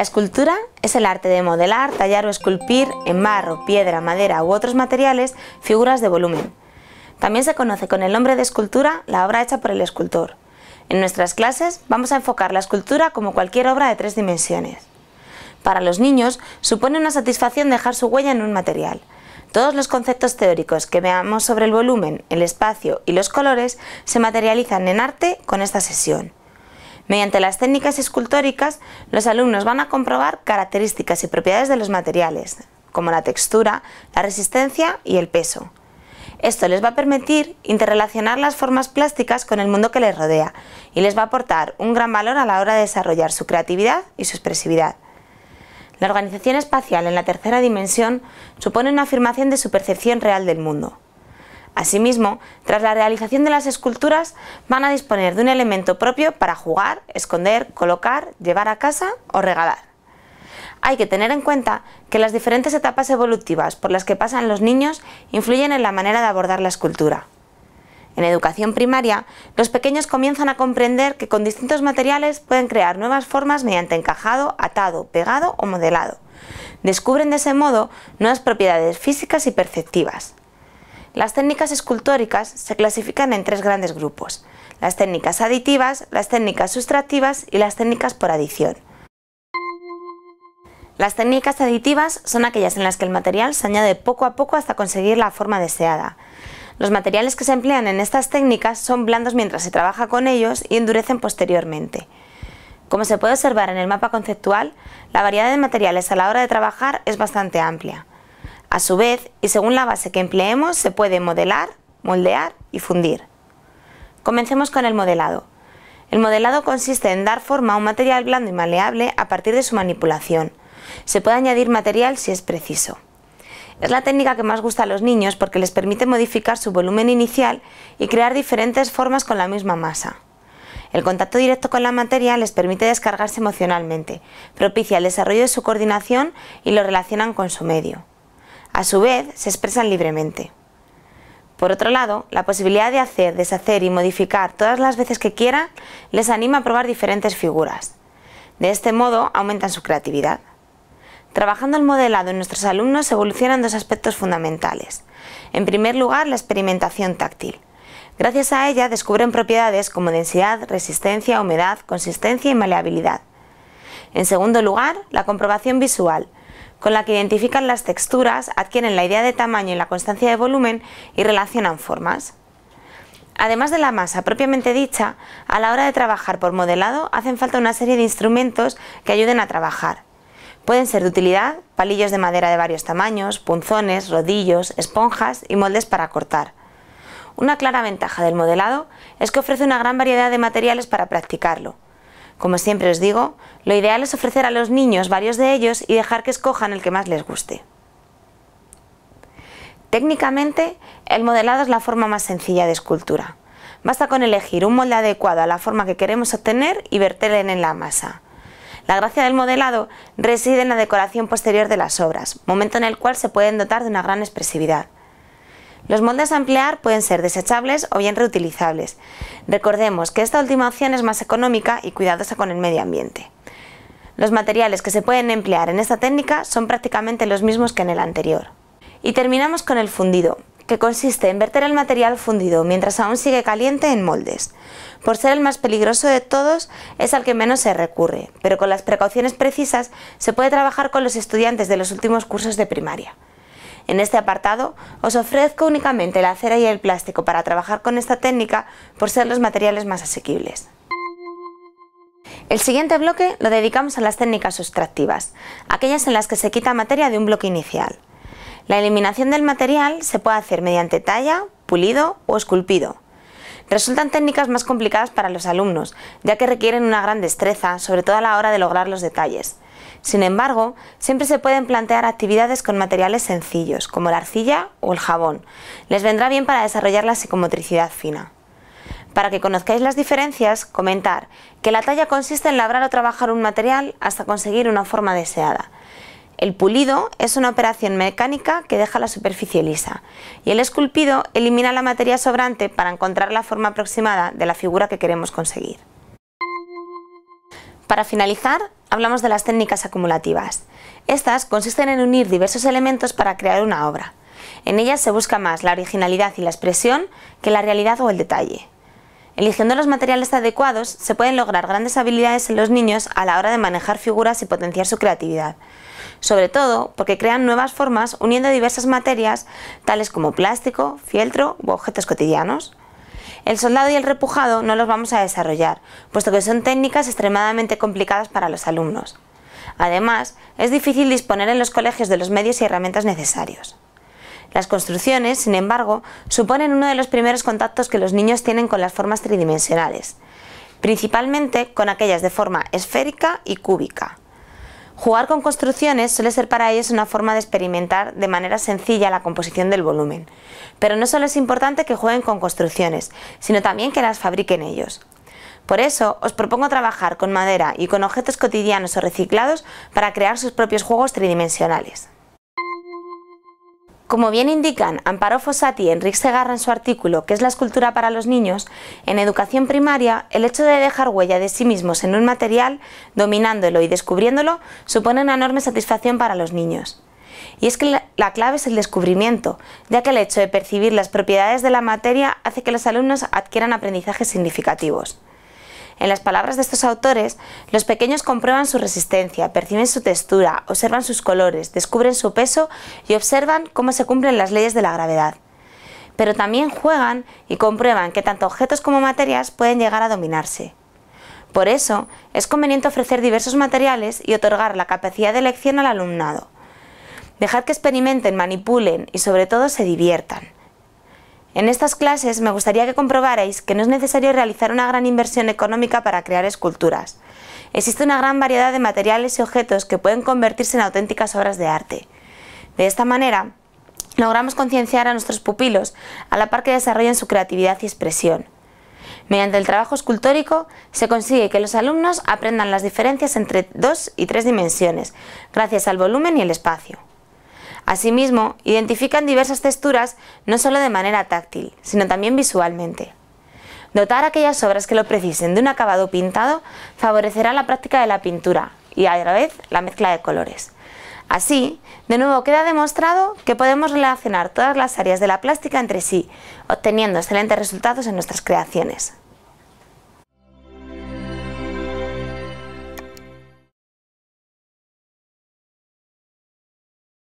La escultura es el arte de modelar, tallar o esculpir en barro, piedra, madera u otros materiales figuras de volumen. También se conoce con el nombre de escultura la obra hecha por el escultor. En nuestras clases vamos a enfocar la escultura como cualquier obra de tres dimensiones. Para los niños supone una satisfacción dejar su huella en un material. Todos los conceptos teóricos que veamos sobre el volumen, el espacio y los colores se materializan en arte con esta sesión. Mediante las técnicas escultóricas, los alumnos van a comprobar características y propiedades de los materiales, como la textura, la resistencia y el peso. Esto les va a permitir interrelacionar las formas plásticas con el mundo que les rodea y les va a aportar un gran valor a la hora de desarrollar su creatividad y su expresividad. La organización espacial en la tercera dimensión supone una afirmación de su percepción real del mundo. Asimismo, tras la realización de las esculturas, van a disponer de un elemento propio para jugar, esconder, colocar, llevar a casa o regalar. Hay que tener en cuenta que las diferentes etapas evolutivas por las que pasan los niños influyen en la manera de abordar la escultura. En educación primaria, los pequeños comienzan a comprender que con distintos materiales pueden crear nuevas formas mediante encajado, atado, pegado o modelado. Descubren de ese modo nuevas propiedades físicas y perceptivas. Las técnicas escultóricas se clasifican en tres grandes grupos, las técnicas aditivas, las técnicas sustractivas y las técnicas por adición. Las técnicas aditivas son aquellas en las que el material se añade poco a poco hasta conseguir la forma deseada. Los materiales que se emplean en estas técnicas son blandos mientras se trabaja con ellos y endurecen posteriormente. Como se puede observar en el mapa conceptual, la variedad de materiales a la hora de trabajar es bastante amplia. A su vez, y según la base que empleemos, se puede modelar, moldear y fundir. Comencemos con el modelado. El modelado consiste en dar forma a un material blando y maleable a partir de su manipulación. Se puede añadir material si es preciso. Es la técnica que más gusta a los niños porque les permite modificar su volumen inicial y crear diferentes formas con la misma masa. El contacto directo con la materia les permite descargarse emocionalmente, propicia el desarrollo de su coordinación y lo relacionan con su medio. A su vez, se expresan libremente. Por otro lado, la posibilidad de hacer, deshacer y modificar todas las veces que quiera les anima a probar diferentes figuras. De este modo, aumentan su creatividad. Trabajando el modelado en nuestros alumnos evolucionan dos aspectos fundamentales. En primer lugar, la experimentación táctil. Gracias a ella descubren propiedades como densidad, resistencia, humedad, consistencia y maleabilidad. En segundo lugar, la comprobación visual, con la que identifican las texturas, adquieren la idea de tamaño y la constancia de volumen y relacionan formas. Además de la masa propiamente dicha, a la hora de trabajar por modelado hacen falta una serie de instrumentos que ayuden a trabajar. Pueden ser de utilidad palillos de madera de varios tamaños, punzones, rodillos, esponjas y moldes para cortar. Una clara ventaja del modelado es que ofrece una gran variedad de materiales para practicarlo. Como siempre os digo, lo ideal es ofrecer a los niños varios de ellos y dejar que escojan el que más les guste. Técnicamente, el modelado es la forma más sencilla de escultura. Basta con elegir un molde adecuado a la forma que queremos obtener y verter en la masa. La gracia del modelado reside en la decoración posterior de las obras, momento en el cual se pueden dotar de una gran expresividad. Los moldes a emplear pueden ser desechables o bien reutilizables. Recordemos que esta última opción es más económica y cuidadosa con el medio ambiente. Los materiales que se pueden emplear en esta técnica son prácticamente los mismos que en el anterior. Y terminamos con el fundido, que consiste en verter el material fundido mientras aún sigue caliente en moldes. Por ser el más peligroso de todos, es al que menos se recurre, pero con las precauciones precisas se puede trabajar con los estudiantes de los últimos cursos de primaria. En este apartado os ofrezco únicamente la acera y el plástico para trabajar con esta técnica por ser los materiales más asequibles. El siguiente bloque lo dedicamos a las técnicas sustractivas, aquellas en las que se quita materia de un bloque inicial. La eliminación del material se puede hacer mediante talla, pulido o esculpido. Resultan técnicas más complicadas para los alumnos, ya que requieren una gran destreza, sobre todo a la hora de lograr los detalles. Sin embargo, siempre se pueden plantear actividades con materiales sencillos, como la arcilla o el jabón. Les vendrá bien para desarrollar la psicomotricidad fina. Para que conozcáis las diferencias, comentar que la talla consiste en labrar o trabajar un material hasta conseguir una forma deseada. El pulido es una operación mecánica que deja la superficie lisa y el esculpido elimina la materia sobrante para encontrar la forma aproximada de la figura que queremos conseguir. Para finalizar, hablamos de las técnicas acumulativas. Estas consisten en unir diversos elementos para crear una obra. En ellas se busca más la originalidad y la expresión que la realidad o el detalle. Eligiendo los materiales adecuados, se pueden lograr grandes habilidades en los niños a la hora de manejar figuras y potenciar su creatividad, sobre todo porque crean nuevas formas uniendo diversas materias tales como plástico, fieltro u objetos cotidianos. El soldado y el repujado no los vamos a desarrollar, puesto que son técnicas extremadamente complicadas para los alumnos. Además, es difícil disponer en los colegios de los medios y herramientas necesarios. Las construcciones, sin embargo, suponen uno de los primeros contactos que los niños tienen con las formas tridimensionales, principalmente con aquellas de forma esférica y cúbica. Jugar con construcciones suele ser para ellos una forma de experimentar de manera sencilla la composición del volumen. Pero no solo es importante que jueguen con construcciones, sino también que las fabriquen ellos. Por eso, os propongo trabajar con madera y con objetos cotidianos o reciclados para crear sus propios juegos tridimensionales. Como bien indican Amparo Fossati y Enrique Segarra en su artículo que es la escultura para los niños?, en educación primaria el hecho de dejar huella de sí mismos en un material, dominándolo y descubriéndolo, supone una enorme satisfacción para los niños. Y es que la clave es el descubrimiento, ya que el hecho de percibir las propiedades de la materia hace que los alumnos adquieran aprendizajes significativos. En las palabras de estos autores, los pequeños comprueban su resistencia, perciben su textura, observan sus colores, descubren su peso y observan cómo se cumplen las leyes de la gravedad. Pero también juegan y comprueban que tanto objetos como materias pueden llegar a dominarse. Por eso, es conveniente ofrecer diversos materiales y otorgar la capacidad de elección al alumnado. Dejar que experimenten, manipulen y sobre todo se diviertan. En estas clases me gustaría que comprobarais que no es necesario realizar una gran inversión económica para crear esculturas. Existe una gran variedad de materiales y objetos que pueden convertirse en auténticas obras de arte. De esta manera, logramos concienciar a nuestros pupilos a la par que desarrollen su creatividad y expresión. Mediante el trabajo escultórico se consigue que los alumnos aprendan las diferencias entre dos y tres dimensiones, gracias al volumen y el espacio. Asimismo, identifican diversas texturas no solo de manera táctil, sino también visualmente. Dotar aquellas obras que lo precisen de un acabado pintado favorecerá la práctica de la pintura y a la vez la mezcla de colores. Así, de nuevo queda demostrado que podemos relacionar todas las áreas de la plástica entre sí, obteniendo excelentes resultados en nuestras creaciones.